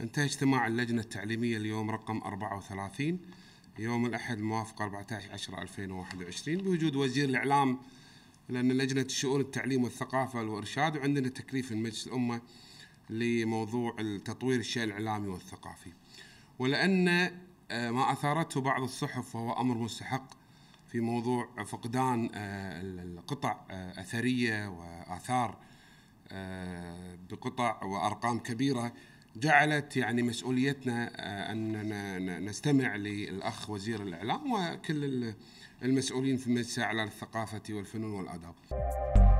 انتهى اجتماع اللجنة التعليمية اليوم رقم 34 يوم الأحد الموافق 14 10 2021 بوجود وزير الإعلام لأن لجنة الشؤون التعليم والثقافة والإرشاد وعندنا تكليف من مجلس الأمة لموضوع تطوير الشيء الإعلامي والثقافي ولأن آه، ما أثارته بعض الصحف وهو أمر مستحق في موضوع فقدان آه، القطع آه، أثرية وآثار بقطع وأرقام كبيرة جعلت يعني مسؤوليتنا آه، ان نستمع للاخ وزير الاعلام وكل المسؤولين في مجلس الثقافه والفنون والاداب.